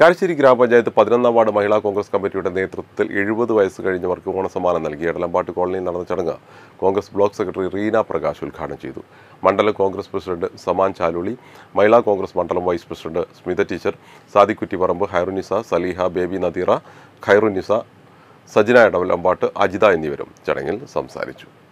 കാരശ്ശേരി ഗ്രാമപഞ്ചായത്ത് പതിനൊന്നാം വാർഡ് മഹിളാ കോൺഗ്രസ് കമ്മിറ്റിയുടെ നേതൃത്വത്തിൽ എഴുപത് വയസ്സ് കഴിഞ്ഞവർക്ക് ഓണസമ്മാനം നൽകി എടലമ്പാട്ട് കോളനിയിൽ നടന്ന ചടങ്ങ് Congress block secretary Reena Prakash ഉദ്ഘാടനം ചെയ്തു മണ്ഡല Congress president Saman Chaluli Mahila Congress മണ്ഡലം vice president Smitha teacher Sadikkuttiparambu Khairunisa Saleeha Baby Nadeera Khairunisa Sajina Edavalampattu Ajitha എന്നിവരും ചടങ്ങിൽ സംസാരിച്ചു